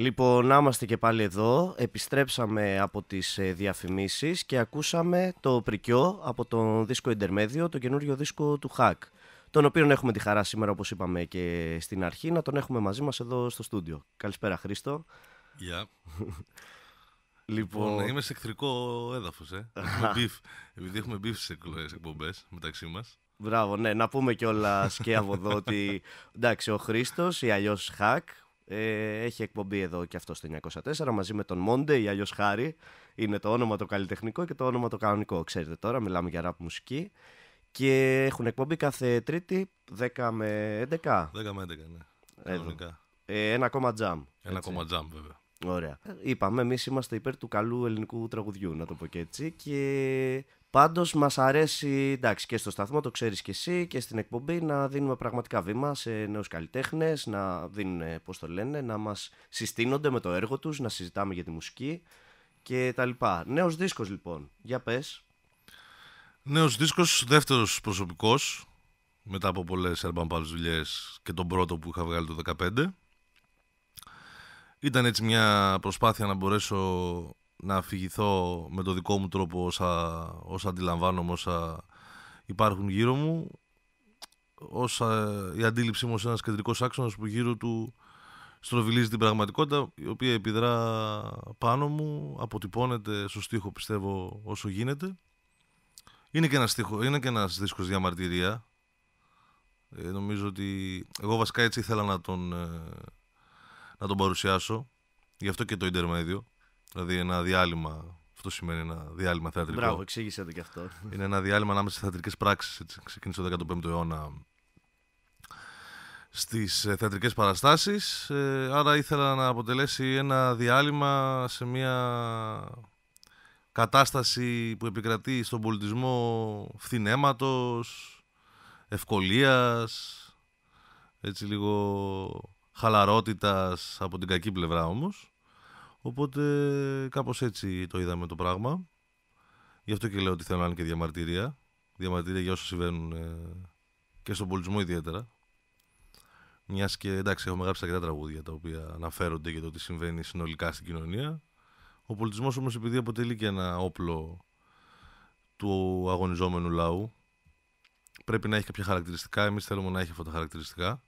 Λοιπόν, να είμαστε και πάλι εδώ. Επιστρέψαμε από τις ε, διαφημίσεις και ακούσαμε το πρικιό από το δίσκο Intermedio, το καινούριο δίσκο του ΧΑΚ, τον οποίο έχουμε τη χαρά σήμερα, όπως είπαμε και στην αρχή, να τον έχουμε μαζί μας εδώ στο στούντιο. Καλησπέρα, Χρήστο. Γεια. λοιπόν... λοιπόν... Είμαι σε εχθρικό έδαφος, ε. επειδή έχουμε μπιφ σε εκπομπές μεταξύ μας. Μπράβο, ναι, να πούμε κιόλας και από εδώ ότι εντάξει, ο Χρήστος ή αλλιώς Χακ, ε, έχει εκπομπή εδώ και αυτό στο 904 μαζί με τον Μόντε ή αλλιώς Χάρη. Είναι το όνομα το καλλιτεχνικό και το όνομα το κανονικό. Ξέρετε τώρα, μιλάμε για ραπ μουσική. Και έχουν εκπομπή κάθε Τρίτη 10 με 11. 10 με 11, ναι. Ε, ένα ακόμα τζαμ Ένα ακόμα τζαμ βέβαια. Ωραία. Είπαμε, εμείς είμαστε υπέρ του καλού ελληνικού τραγουδιού, να το πω και έτσι. Και πάντως μας αρέσει, εντάξει, και στο σταθμό, το ξέρεις και εσύ, και στην εκπομπή να δίνουμε πραγματικά βήμα σε νέους καλλιτέχνες, να δίνουν, πώς το λένε, να μας συστήνονται με το έργο τους, να συζητάμε για τη μουσική και τα λοιπά. Νέος δίσκος λοιπόν, για πες. Νέος δίσκος, δεύτερος προσωπικός, μετά από πολλές Urban και τον πρώτο που είχα βγάλει το ήταν έτσι μια προσπάθεια να μπορέσω να αφηγηθώ με το δικό μου τρόπο όσα, όσα αντιλαμβάνομαι, όσα υπάρχουν γύρω μου. Όσα η αντίληψή μου ως ένας κεντρικός άξονας που γύρω του στροβιλίζει την πραγματικότητα η οποία επιδρά πάνω μου, αποτυπώνεται στο στίχο πιστεύω όσο γίνεται. Είναι και ένας, στίχο, είναι και ένας δίσκος διαμαρτυρία. Ε, νομίζω ότι εγώ βασικά έτσι ήθελα να τον, ε, να τον παρουσιάσω. Γι' αυτό και το intermedio. Δηλαδή ένα διάλειμμα. Αυτό σημαίνει ένα διάλειμμα θεατρικό. Μπράβο, εξήγησε το κι αυτό. Είναι ένα διάλειμμα ανάμεσα στις θεατρικές πράξεις. Ξεκίνησε το 15ο αιώνα στις ε, θεατρικές παραστάσεις ε, άρα ήθελα να αποτελέσει ένα διάλειμμα σε μια κατάσταση που επικρατεί στον πολιτισμό φθηνέματος, ευκολίας έτσι λίγο χαλαρότητας από την κακή πλευρά όμως. Οπότε κάπως έτσι το είδαμε το πράγμα. Γι' αυτό και λέω ότι θέλω να είναι και διαμαρτυρία. Διαμαρτυρία για όσα συμβαίνουν ε, και στον πολιτισμό ιδιαίτερα. Μιας και εντάξει, έχουμε γράψει αρκετά τραγούδια τα οποία αναφέρονται για το τι συμβαίνει συνολικά στην κοινωνία. Ο πολιτισμός όμως, επειδή αποτελεί και ένα όπλο του αγωνιζόμενου λαού, πρέπει να έχει κάποια χαρακτηριστικά. Εμείς θέλουμε να έχει αυτά τα χαρακτηριστικά.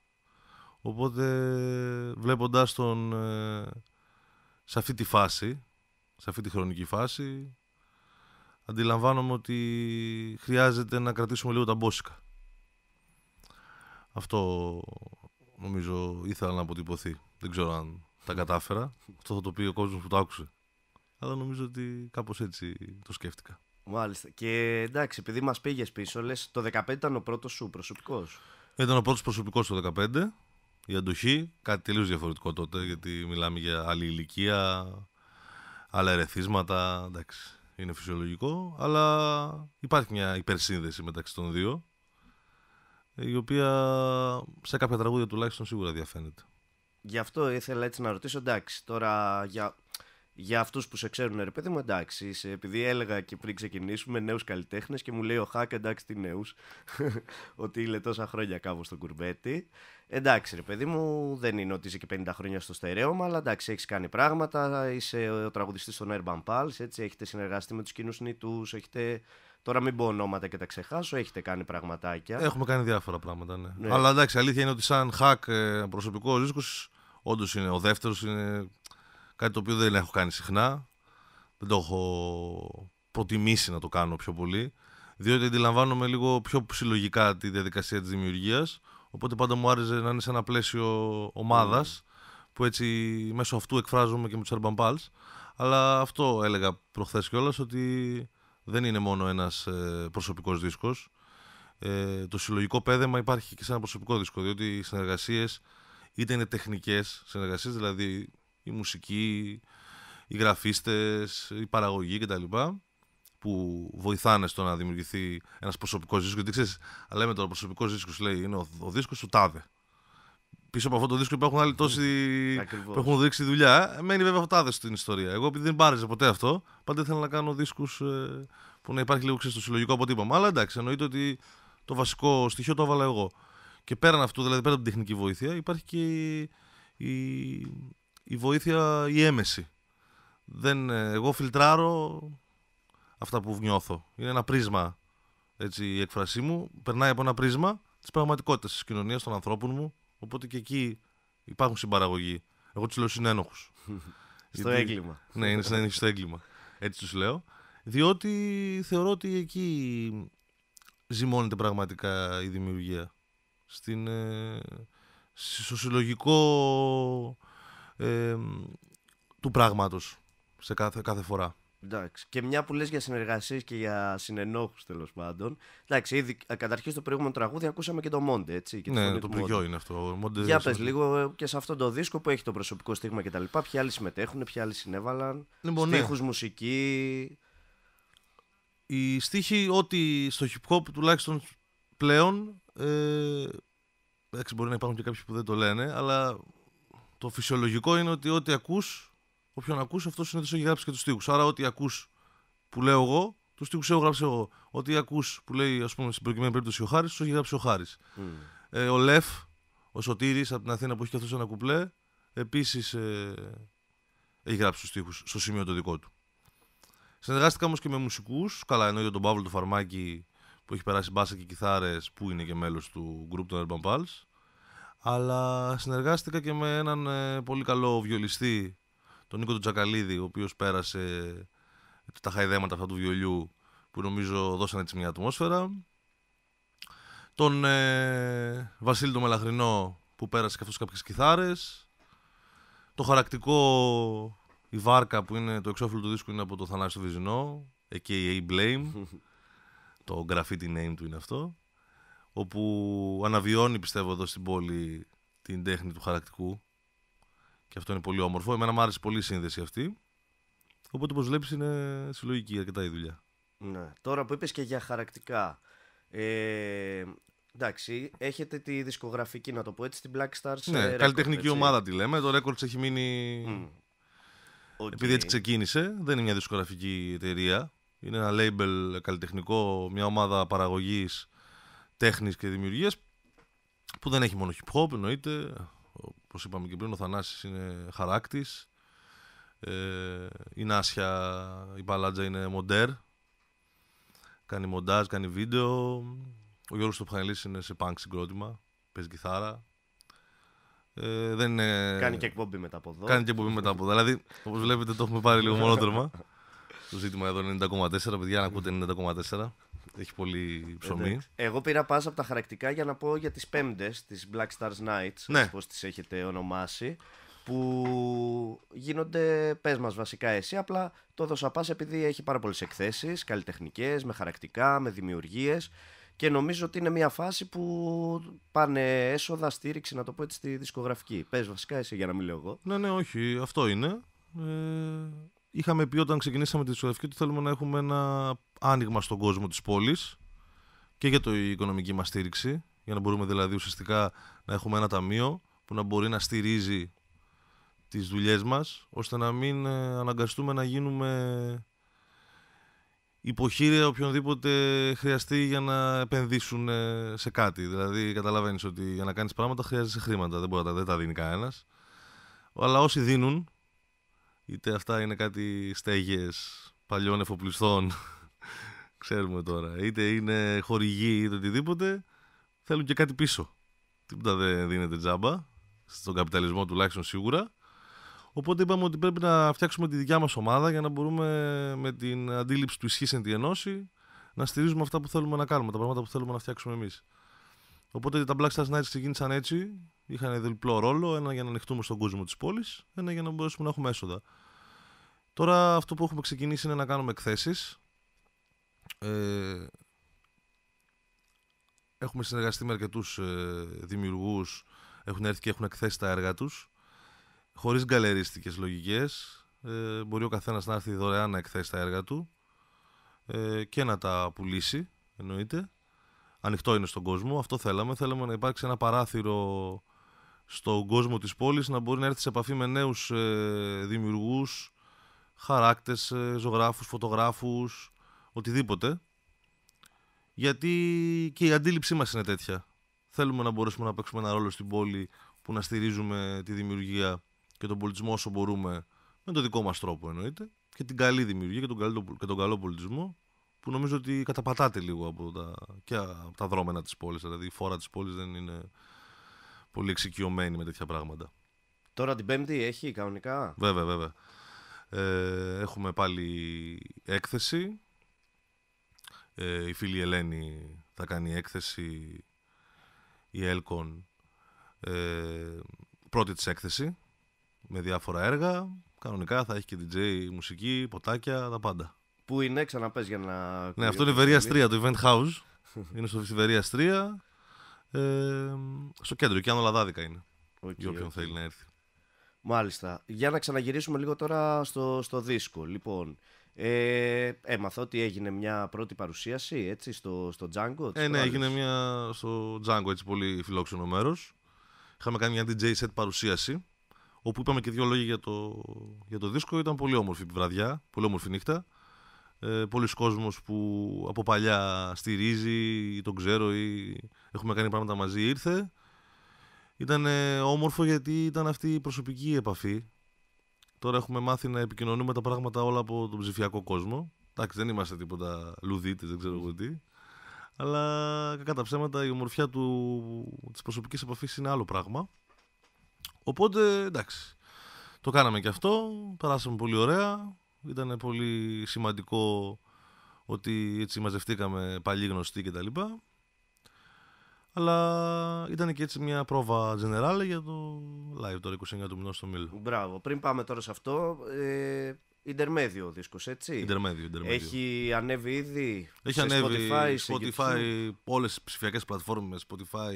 Οπότε βλέποντας τον ε, σε αυτή τη φάση, σε αυτή τη χρονική φάση, αντιλαμβάνομαι ότι χρειάζεται να κρατήσουμε λίγο τα μπόσικα. Αυτό νομίζω ήθελα να αποτυπωθεί. Δεν ξέρω αν τα κατάφερα. Αυτό θα το πει ο κόσμος που το άκουσε. Αλλά νομίζω ότι κάπως έτσι το σκέφτηκα. Μάλιστα. Και εντάξει, επειδή μας πήγες πίσω, το 15 ήταν ο πρώτος σου προσωπικός. Ήταν ο πρώτος προσωπικός το 15. Η αντοχή, κάτι τελείως διαφορετικό τότε, γιατί μιλάμε για άλλη ηλικία, άλλα ερεθίσματα, εντάξει, είναι φυσιολογικό, αλλά υπάρχει μια υπερσύνδεση μεταξύ των δύο, η οποία σε κάποια τραγούδια τουλάχιστον σίγουρα διαφαίνεται. Γι' αυτό ήθελα έτσι να ρωτήσω, εντάξει, τώρα για για αυτούς που σε ξέρουν, ρε παιδί μου, εντάξει, είσαι, επειδή έλεγα και πριν ξεκινήσουμε νέους καλλιτέχνες και μου λέει ο Χάκ, εντάξει, τι νέους, ότι είναι τόσα χρόνια κάπου στον κουρμπέτι. Εντάξει, ρε παιδί μου, δεν είναι ότι είσαι και 50 χρόνια στο στερέωμα, αλλά εντάξει, έχεις κάνει πράγματα, είσαι ο τραγουδιστής των Urban Pulse, έτσι, έχετε συνεργαστεί με τους κοινούς νητούς, έχετε. Τώρα μην πω ονόματα και τα ξεχάσω, έχετε κάνει πραγματάκια. Έχουμε κάνει διάφορα πράγματα, ναι. ναι. Αλλά εντάξει, αλήθεια είναι ότι σαν hack ε, προσωπικό ρίσκο, όντως είναι ο δεύτερος, είναι Κάτι το οποίο δεν έχω κάνει συχνά. Δεν το έχω προτιμήσει να το κάνω πιο πολύ. Διότι αντιλαμβάνομαι λίγο πιο συλλογικά τη διαδικασία της δημιουργίας. Οπότε πάντα μου άρεσε να είναι σε ένα πλαίσιο ομάδας. Mm. Που έτσι μέσω αυτού εκφράζομαι και με τους Urban Pulse. Αλλά αυτό έλεγα προχθές κιόλας, ότι δεν είναι μόνο ένας ε, προσωπικός δίσκος, Ε, το συλλογικό πέδεμα υπάρχει και σε ένα προσωπικό δίσκο. Διότι οι συνεργασίες είτε είναι τεχνικές συνεργασίες, δηλαδή η μουσική, οι γραφίστες, η παραγωγή κτλ. που βοηθάνε στο να δημιουργηθεί ένας προσωπικός δίσκος. Γιατί ξέρεις, λέμε τώρα προσωπικός δίσκος, λέει, είναι ο, ο δίσκος του τάδε. Πίσω από αυτό το δίσκο υπάρχουν άλλοι τόσοι που έχουν δείξει δουλειά. Ε, μένει βέβαια ο τάδες στην ιστορία. Εγώ επειδή δεν πάρεζε ποτέ αυτό, πάντα ήθελα να κάνω δίσκους ε, που να υπάρχει λίγο ξέρεις, το συλλογικό αποτύπωμα. Αλλά εντάξει, εννοείται ότι το βασικό στοιχείο το έβαλα εγώ. Και πέραν αυτού, δηλαδή πέρα από την τεχνική βοήθεια, υπάρχει και η, η βοήθεια η έμεση. Δεν, ε, εγώ φιλτράρω αυτά που νιώθω. Είναι ένα πρίσμα έτσι, η έκφρασή μου. Περνάει από ένα πρίσμα της πραγματικότητας της κοινωνίας των ανθρώπων μου. Οπότε και εκεί υπάρχουν συμπαραγωγοί. Εγώ τους λέω συνένοχους. στο έγκλημα. Ναι, είναι συνένοχοι στο έγκλημα. Έτσι τους λέω. Διότι θεωρώ ότι εκεί ζυμώνεται πραγματικά η δημιουργία. Στην, ε, στο συλλογικό ε, του πράγματος σε κάθε, κάθε φορά. Εντάξει. Και μια που λες για συνεργασίες και για συνενόχους τέλος πάντων. Εντάξει, ήδη ε, καταρχήν στο προηγούμενο τραγούδι ακούσαμε και το Μόντε, έτσι. Και ναι, το πληγιό είναι αυτό. Monte για πες λίγο ε, και σε αυτό το δίσκο που έχει το προσωπικό στίγμα κτλ. Ποιοι άλλοι συμμετέχουν, ποιοι άλλοι συνέβαλαν. Λοιπόν, ναι. στίχους, μουσική. Η στίχη ότι στο hip hop τουλάχιστον πλέον. Ε, εντάξει, μπορεί να υπάρχουν και κάποιοι που δεν το λένε, αλλά το φυσιολογικό είναι ότι ό,τι ακου όποιον ακούς, αυτός συνήθως έχει γράψει και τους στίχους. Άρα ό,τι ακου που λέω εγώ, τους στίχους έχω γράψει εγώ. Ό,τι ακου που λέει, ας πούμε, στην προκειμένη περίπτωση ο Χάρης, τους έχει γράψει ο χάρης. Mm. Ε, ο Λεφ, ο Σωτήρης από την Αθήνα που έχει και αυτό ένα κουπλέ, επίσης ε, έχει γράψει τους στίχους στο σημείο το δικό του. Συνεργάστηκα όμως και με μουσικούς. Καλά, για τον Παύλο του Φαρμάκη που έχει περάσει μπάσα και κιθάρες που είναι και μέλος του γκρουπ των Urban Pulse. Αλλά συνεργάστηκα και με έναν ε, πολύ καλό βιολιστή, τον Νίκο του Τζακαλίδη, ο οποίος πέρασε ε, τα χαϊδέματα αυτά του βιολιού που νομίζω δώσανε έτσι μια ατμόσφαιρα. Τον ε, Βασίλη τον Μελαχρινό που πέρασε και αυτός κάποιες κιθάρες. Το χαρακτικό η βάρκα που είναι το εξώφυλλο του δίσκου είναι από το Θανάση του Βυζινό, a.k.a. Blame. το graffiti name του είναι αυτό όπου αναβιώνει πιστεύω εδώ στην πόλη την τέχνη του χαρακτικού και αυτό είναι πολύ όμορφο. Εμένα μου άρεσε πολύ η σύνδεση αυτή. Οπότε, όπως βλέπεις, είναι συλλογική αρκετά η δουλειά. Ναι. Τώρα που είπες και για χαρακτικά. Ε, εντάξει, έχετε τη δισκογραφική, να το πω έτσι, την Black Stars. Ε, ναι, record, καλλιτεχνική ομάδα τη λέμε. Το Records έχει μείνει. Επειδή έτσι ξεκίνησε, δεν είναι μια δισκογραφική εταιρεία. Είναι ένα label καλλιτεχνικό, μια ομάδα παραγωγής τέχνης και δημιουργίας που δεν έχει μόνο hip hop εννοείται όπως είπαμε και πριν ο Θανάσης είναι χαράκτης ε, η Νάσια η Παλάντζα, είναι μοντέρ κάνει μοντάζ, κάνει βίντεο ο Γιώργος Στοπχανελής είναι σε punk συγκρότημα παίζει κιθάρα ε, δεν Κάνει και εκπομπή μετά από εδώ. Κάνει και εκπομπή μετά από εδώ. δηλαδή, όπως βλέπετε, το έχουμε πάρει λίγο μονότρομα. το ζήτημα εδώ είναι 90,4. Παιδιά, να ακούτε 90,4. Έχει πολύ ψωμί. Εγώ πήρα πάσα από τα χαρακτικά για να πω για τις πέμπτες, τις Black Stars Nights, ναι. τις έχετε ονομάσει. Που γίνονται, πες μας βασικά εσύ, απλά το δώσα πάσα επειδή έχει πάρα πολλές εκθέσεις, καλλιτεχνικές, με χαρακτικά, με δημιουργίες Και νομίζω ότι είναι μια φάση που πάνε έσοδα, στήριξη, να το πω έτσι, στη δισκογραφική. Πες βασικά εσύ για να μην λέω εγώ. Ναι, ναι, όχι, αυτό είναι. Ε είχαμε πει όταν ξεκινήσαμε τη δισκογραφική ότι θέλουμε να έχουμε ένα άνοιγμα στον κόσμο της πόλης και για το, οικονομική μας στήριξη, για να μπορούμε δηλαδή ουσιαστικά να έχουμε ένα ταμείο που να μπορεί να στηρίζει τις δουλειές μας, ώστε να μην ε, αναγκαστούμε να γίνουμε υποχείρια οποιονδήποτε χρειαστεί για να επενδύσουν ε, σε κάτι. Δηλαδή καταλαβαίνεις ότι για να κάνεις πράγματα χρειάζεσαι χρήματα, δεν, μπορεί, δεν τα δίνει κανένας. Αλλά όσοι δίνουν είτε αυτά είναι κάτι στέγες παλιών εφοπλιστών, ξέρουμε τώρα, είτε είναι χορηγοί είτε οτιδήποτε, θέλουν και κάτι πίσω. Τίποτα δεν δίνεται τζάμπα, στον καπιταλισμό τουλάχιστον σίγουρα. Οπότε είπαμε ότι πρέπει να φτιάξουμε τη δικιά μας ομάδα για να μπορούμε με την αντίληψη του ισχύς εν τη ενώση να στηρίζουμε αυτά που θέλουμε να κάνουμε, τα πράγματα που θέλουμε να φτιάξουμε εμείς. Οπότε τα Black Stars Nights ξεκίνησαν έτσι, είχαν διπλό ρόλο, ένα για να ανοιχτούμε στον κόσμο της πόλης, ένα για να μπορέσουμε να έχουμε έσοδα. Τώρα αυτό που έχουμε ξεκινήσει είναι να κάνουμε εκθέσεις. Ε, έχουμε συνεργαστεί με αρκετούς ε, δημιουργούς, έχουν έρθει και έχουν εκθέσει τα έργα τους, χωρίς γκαλερίστικες λογικές. Ε, μπορεί ο καθένας να έρθει δωρεάν να εκθέσει τα έργα του ε, και να τα πουλήσει, εννοείται. Ανοιχτό είναι στον κόσμο, αυτό θέλαμε. Θέλαμε να υπάρξει ένα παράθυρο στον κόσμο της πόλης, να μπορεί να έρθει σε επαφή με νέους ε, δημιουργούς, χαράκτες, ε, ζωγράφους, φωτογράφους, οτιδήποτε. Γιατί και η αντίληψή μας είναι τέτοια. Θέλουμε να μπορέσουμε να παίξουμε ένα ρόλο στην πόλη που να στηρίζουμε τη δημιουργία και τον πολιτισμό όσο μπορούμε με τον δικό μας τρόπο εννοείται και την καλή δημιουργία και τον καλό, και τον καλό πολιτισμό που νομίζω ότι καταπατάται λίγο από τα, και από τα δρόμενα της πόλης. Δηλαδή η φόρα της πόλης δεν είναι πολύ εξοικειωμένη με τέτοια πράγματα. Τώρα την Πέμπτη έχει κανονικά. Βέβαια, βέβαια. Ε, έχουμε πάλι έκθεση. Ε, η φίλη Ελένη θα κάνει έκθεση. Η Έλκον ε, πρώτη της έκθεση με διάφορα έργα. Κανονικά θα έχει και DJ, μουσική, ποτάκια, τα πάντα. Που είναι, ξαναπες για να... Ναι, αυτό είναι η Βερίας 3, το Event House. είναι στο Βερίας 3, ε, στο κέντρο, και αν όλα είναι. Okay, για όποιον θέλει να έρθει. Μάλιστα. Για να ξαναγυρίσουμε λίγο τώρα στο, στο δίσκο. Λοιπόν, ε, έμαθα ότι έγινε μια πρώτη παρουσίαση έτσι, στο, στο Django. Ε, ναι, έγινε μια στο Django, έτσι πολύ φιλόξενο μέρος. Είχαμε κάνει μια DJ set παρουσίαση, όπου είπαμε και δύο λόγια για το, για το δίσκο. Ήταν πολύ όμορφη βραδιά, πολύ όμορφη νύχτα. Ε, Πολλοί κόσμος που από παλιά στηρίζει ή τον ξέρω ή έχουμε κάνει πράγματα μαζί ήρθε. Ήταν όμορφο γιατί ήταν αυτή η προσωπική επαφή. Τώρα έχουμε μάθει να επικοινωνούμε τα πράγματα όλα από τον ψηφιακό κόσμο. Εντάξει, δεν είμαστε τίποτα λουδίτες. δεν ξέρω εγώ τι. Αλλά κακά ψέματα, η ομορφιά του, της προσωπικής επαφής είναι άλλο πράγμα. Οπότε, εντάξει, το κάναμε και αυτό, περάσαμε πολύ ωραία. Ήταν πολύ σημαντικό ότι έτσι μαζευτήκαμε παλιοί γνωστοί κτλ. Αλλά ήταν και έτσι μια πρόβα generale για το live το 29 του μηνός στο Μήλο. Μπράβο. Πριν πάμε τώρα σε αυτό, ε, Ιντερμέδιο ο δίσκος, έτσι. Ιντερμέδιο, Ιντερμέδιο. Έχει ανέβει ήδη Έχει σε Spotify, σε Spotify, όλες τις ψηφιακές πλατφόρμες, Spotify,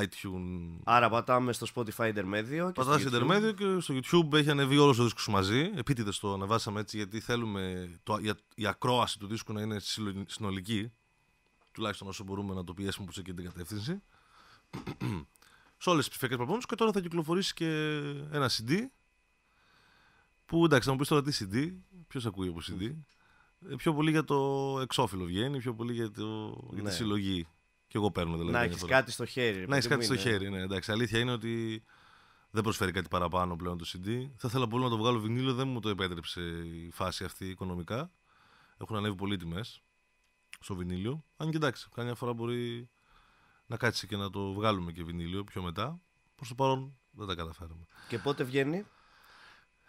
iTunes. Άρα πατάμε στο Spotify Ιντερμέδιο. Πατάς Ιντερμέδιο και στο YouTube έχει ανέβει όλος ο δίσκος μαζί. Επίτηδες το ανεβάσαμε έτσι γιατί θέλουμε το, η ακρόαση του δίσκου να είναι συνολική τουλάχιστον όσο μπορούμε να το πιέσουμε προς εκείνη την κατεύθυνση. σε όλες τις ψηφιακές πλατφόρμες και τώρα θα κυκλοφορήσει και ένα CD. Που εντάξει, θα μου πεις τώρα τι CD, ποιος ακούει από CD. Ε, πιο πολύ για το εξώφυλλο βγαίνει, πιο πολύ για, το... για τη ναι. συλλογή. Και εγώ παίρνω δηλαδή. Να έχει κάτι στο χέρι. Να έχεις κάτι στο χέρι, ναι. Εντάξει, αλήθεια είναι ότι δεν προσφέρει κάτι παραπάνω πλέον το CD. Θα ήθελα πολύ να το βγάλω βινίλιο, δεν μου το επέτρεψε η φάση αυτή οικονομικά. Έχουν ανέβει πολύ τιμές στο βινίλιο. Αν και εντάξει, καμιά φορά μπορεί να κάτσει και να το βγάλουμε και βινίλιο πιο μετά. Προς το παρόν δεν τα καταφέραμε. Και πότε βγαίνει.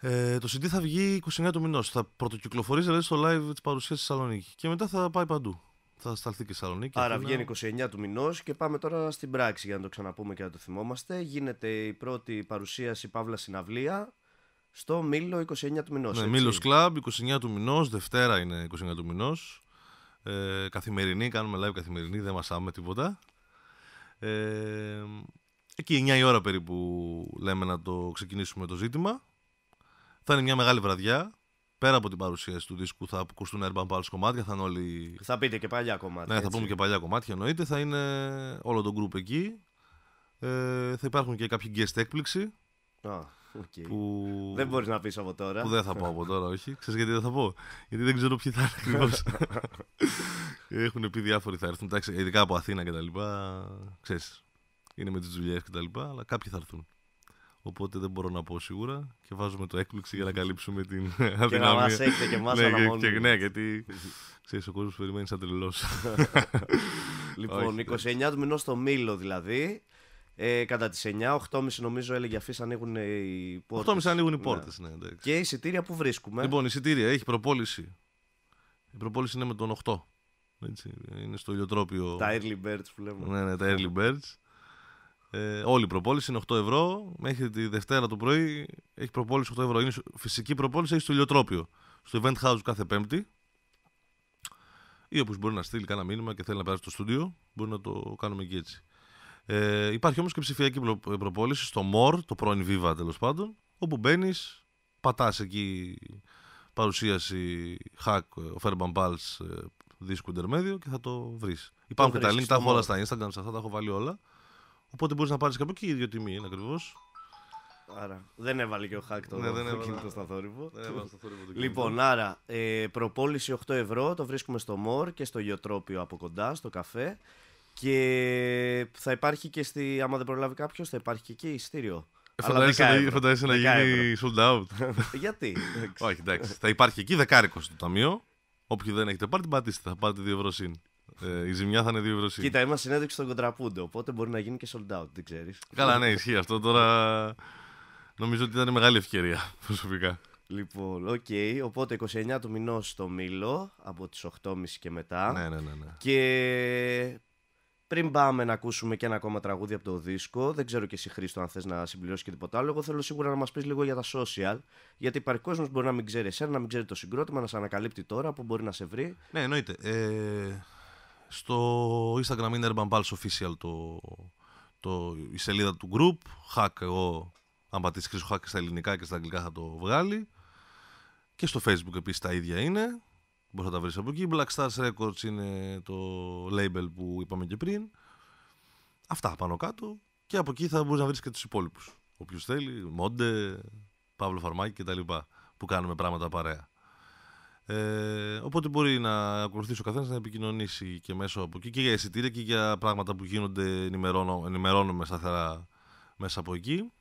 Ε, το CD θα βγει 29 του μηνός. Θα πρωτοκυκλοφορείς δηλαδή στο live της παρουσίας στη Θεσσαλονίκη. Και μετά θα πάει παντού. Θα σταλθεί και Θεσσαλονίκη. Άρα βγαίνει 29 του μηνός και πάμε τώρα στην πράξη για να το ξαναπούμε και να το θυμόμαστε. Γίνεται η πρώτη παρουσίαση Παύλα Συναυλία στο Μήλο 29 του μηνός. Ναι, Μήλο Club 29 του μηνός. Δευτέρα είναι 29 του μηνός. Ε, καθημερινή, κάνουμε live καθημερινή, δεν μασάμε τίποτα. Ε, εκεί 9 η ώρα περίπου λέμε να το ξεκινήσουμε το ζήτημα. Θα είναι μια μεγάλη βραδιά. Πέρα από την παρουσίαση του δίσκου θα ακουστούν Urban Pulse κομμάτια, θα είναι όλοι... Θα πείτε και παλιά κομμάτια. Ναι, θα πούμε και παλιά κομμάτια εννοείται. Θα είναι όλο το group εκεί. Ε, θα υπάρχουν και κάποιοι guest έκπληξη. Okay. Που... Δεν μπορείς να πεις από τώρα. Που δεν θα πω από τώρα, όχι. Ξέρεις γιατί δεν θα πω. Γιατί δεν ξέρω ποιοι θα είναι ακριβώς. Έχουν πει διάφοροι θα έρθουν. Εντάξει, ειδικά από Αθήνα λοιπά. Ξέρεις. Είναι με τις δουλειές κτλ. Αλλά κάποιοι θα έρθουν. Οπότε δεν μπορώ να πω σίγουρα και βάζουμε το έκπληξη για να καλύψουμε την αδυναμία. Και να μας έχετε και εμάς ναι, και, ναι, γιατί ξέρεις ο κόσμος περιμένει σαν τρελός. λοιπόν, 29 του μηνός στο Μήλο δηλαδή. Ε, κατά τις 9, 8.30 νομίζω έλεγε αφής ε, ανοίγουν οι πόρτες. 8.30 ανοίγουν οι πόρτες, ναι. ναι και εισιτήρια που βρίσκουμε. Λοιπόν, εισιτήρια έχει προπόληση. Η προπόληση είναι με τον 8. Έτσι, είναι στο ηλιοτρόπιο. Τα early birds που λέμε. Ναι, ναι, τα early birds. Ε, όλη η προπόληση είναι 8 ευρώ. Μέχρι τη Δευτέρα το πρωί έχει προπόληση 8 ευρώ. Είναι φυσική προπόληση, έχει στο ηλιοτρόπιο. Στο event house κάθε Πέμπτη. Ή όπως μπορεί να στείλει κανένα μήνυμα και θέλει να περάσει στο στούντιο, μπορεί να το κάνουμε και έτσι. Ε, υπάρχει όμως και ψηφιακή προ, ε, προπόληση στο ΜΟΡ, το πρώην Viva τέλος πάντων, όπου μπαίνεις, πατάς εκεί παρουσίαση hack ο ε, Fairbank Pulse ε, δίσκου Intermedio και θα το βρεις. Υπάρχουν και τα link, τα έχω όλα στα Instagram, αυτά τα έχω βάλει όλα. Οπότε μπορείς να πάρεις και από εκεί, η ίδια τιμή είναι ακριβώς. Άρα δεν έβαλε και ο hack το, ναι, δεν το κινητό στα θόρυβο. λοιπόν, άρα ε, προπόληση 8 ευρώ, το βρίσκουμε στο Μορ και στο Ιωτρόπιο από κοντά, στο καφέ. Και θα υπάρχει και στη. Άμα δεν προλάβει κάποιος, θα υπάρχει και εκεί ειστήριο. Ε, φαντάζεσαι να γίνει sold out. Γιατί. Όχι, εντάξει. Θα υπάρχει εκεί δεκάρικος στο ταμείο. Όποιοι δεν έχετε πάρει, την πατήστε. Θα πάρετε 2 ευρώ συν. Ε, η ζημιά θα είναι 2 ευρώ συν. Κοίτα, είμαστε συνέντευξη στον Κοντραπούντο. Οπότε μπορεί να γίνει και sold out, δεν ξέρεις. Καλά, ναι, ισχύει αυτό. Τώρα νομίζω ότι ήταν μεγάλη ευκαιρία προσωπικά. Λοιπόν, οκ. Okay. Οπότε 29 του μηνός στο Μήλο από τις 8.30 και μετά. ναι, ναι. ναι. ναι. Και πριν πάμε να ακούσουμε και ένα ακόμα τραγούδι από το δίσκο, δεν ξέρω και εσύ Χρήστο αν θες να συμπληρώσεις και τίποτα άλλο. Εγώ θέλω σίγουρα να μας πεις λίγο για τα social, γιατί υπάρχει κόσμος που μπορεί να μην ξέρει εσένα, να μην ξέρει το συγκρότημα, να σε ανακαλύπτει τώρα, που μπορεί να σε βρει. Ναι, εννοείται. Ε, στο Instagram είναι Urban Pulse Official το, το, η σελίδα του group. Hack, εγώ, αν πατήσει Χρήστο Hack στα ελληνικά και στα αγγλικά θα το βγάλει. Και στο facebook επίσης τα ίδια είναι. Μπορείς να τα βρεις από εκεί. Black Stars Records είναι το label που είπαμε και πριν. Αυτά πάνω κάτω. Και από εκεί θα μπορείς να βρεις και τους υπόλοιπους. Όποιος θέλει, Μόντε, Παύλο Φαρμάκη κτλ. Που κάνουμε πράγματα παρέα. Ε, οπότε μπορεί να ακολουθήσει ο καθένας να επικοινωνήσει και μέσω από εκεί και για εισιτήρια και για πράγματα που γίνονται. Ενημερώνω, ενημερώνουμε σταθερά μέσα από εκεί.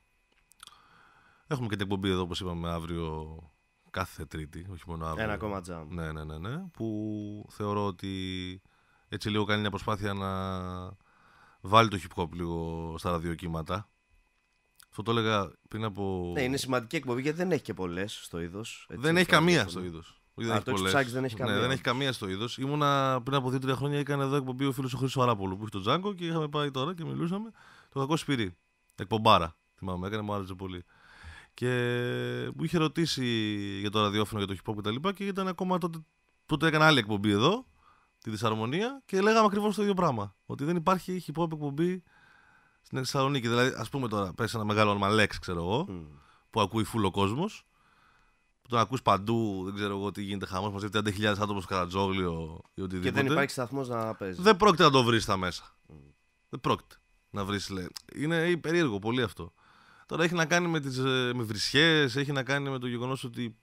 Έχουμε και την εκπομπή εδώ, όπως είπαμε, αύριο κάθε Τρίτη, όχι μόνο αύριο. Ένα ακόμα τζαμ. Ναι, ναι, ναι, ναι. Που θεωρώ ότι έτσι λίγο κάνει μια προσπάθεια να βάλει το hip hop λίγο στα ραδιοκύματα. Αυτό το έλεγα πριν από. Ναι, είναι σημαντική εκπομπή γιατί δεν έχει και πολλές στο είδος. Ναι, δεν έχει καμία στο είδος. Δεν, έχει πολλές. δεν έχει καμία. Ναι, δεν έχει καμία στο είδος. Ήμουνα πριν από δύο-τρία χρόνια έκανε εδώ εκπομπή ο φίλος ο Χρήστος Αράπολου που είχε το Τζάγκο και είχαμε πάει τώρα και μιλούσαμε. Το κακό σπυρί. Εκπομπάρα. Θυμάμαι, έκανε, μου άρεσε πολύ. Και μου είχε ρωτήσει για το ραδιόφωνο, για το hip hop κτλ. Και, και ήταν ακόμα τότε. Τότε έκανα άλλη εκπομπή εδώ, τη Δυσαρμονία, και λέγαμε ακριβώς το ίδιο πράγμα. Ότι δεν υπάρχει hip hop εκπομπή στην Θεσσαλονίκη. Δηλαδή, ας πούμε τώρα, πέσει ένα μεγάλο όνομα Lex, ξέρω εγώ, που ακούει φούλο κόσμος. Που τον ακούς παντού, δεν ξέρω εγώ τι γίνεται χαμός. Μαζεύει 30.000 άτομα στο καρατζόγλιο ή οτιδήποτε. Και δεν υπάρχει σταθμός να παίζει. Δεν πρόκειται να το βρεις στα μέσα. Δεν πρόκειται να βρεις, Είναι ε, περίεργο πολύ αυτό. Τώρα έχει να κάνει με, τις, ε, με βρισχές, έχει να κάνει με το γεγονός ότι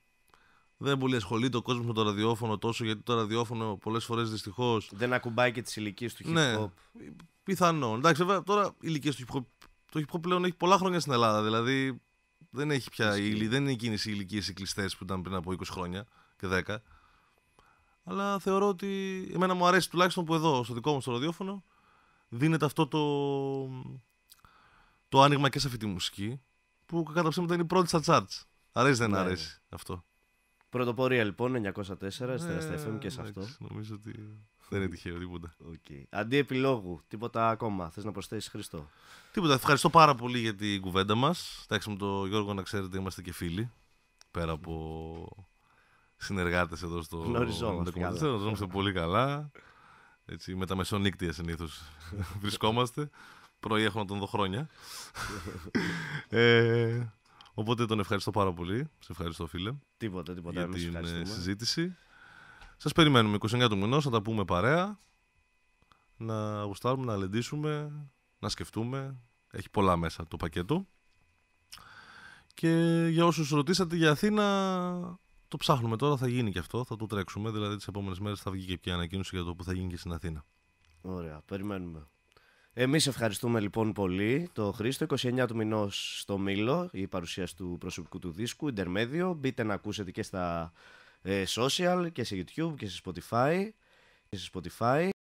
δεν πολύ ασχολείται ο κόσμος με το ραδιόφωνο τόσο, γιατί το ραδιόφωνο πολλές φορές δυστυχώς. Δεν ακουμπάει και τις ηλικίες του hip hop. Ναι, πιθανό. Εντάξει, βέβαια τώρα οι ηλικίες του hip hop. Το hip hop πλέον έχει πολλά χρόνια στην Ελλάδα. Δηλαδή δεν έχει πια δεν είναι εκείνες οι ηλικίες οι κλειστέ που ήταν πριν από 20 χρόνια και 10. Αλλά θεωρώ ότι εμένα μου αρέσει τουλάχιστον που εδώ, στο δικό μου στο ραδιόφωνο, δίνεται αυτό το, το άνοιγμα και σε αυτή τη μουσική, που κατά ψέματα είναι η πρώτη στα charts. Αρέσει δεν ναι, αρέσει ναι. αυτό. Πρωτοπορία λοιπόν, 904, ε, στα FM και σε αυτό. Νομίζω ότι δεν είναι τυχαίο τίποτα. Okay. Αντί επιλόγου, τίποτα ακόμα. Θες να προσθέσεις, Χριστό. Τίποτα. Ευχαριστώ πάρα πολύ για την κουβέντα μας. Εντάξει, με τον Γιώργο να ξέρετε, είμαστε και φίλοι. Πέρα από συνεργάτες εδώ στο. Γνωριζόμαστε. Γνωριζόμαστε πολύ καλά. Έτσι, με τα μεσονύκτια συνήθως βρισκόμαστε. Πρωί έχω να τον δω χρόνια. ε, οπότε τον ευχαριστώ πάρα πολύ. Σε ευχαριστώ, φίλε. Τίποτα, τίποτα. Για την ε, συζήτηση. Σας περιμένουμε 29 του μηνός θα τα πούμε παρέα. Να γουστάρουμε, να αλεντήσουμε, να σκεφτούμε. Έχει πολλά μέσα το πακέτο. Και για όσους ρωτήσατε για Αθήνα, το ψάχνουμε τώρα, θα γίνει και αυτό, θα το τρέξουμε. Δηλαδή τις επόμενες μέρες θα βγει και πια ανακοίνωση για το που θα γίνει και στην Αθήνα. Ωραία, περιμένουμε. Εμείς ευχαριστούμε λοιπόν πολύ το Χρήστο. 29 του μηνός στο Μήλο, η παρουσίαση του προσωπικού του δίσκου, Intermedio. Μπείτε να ακούσετε και στα ε, social και σε YouTube και σε Spotify. Και σε Spotify.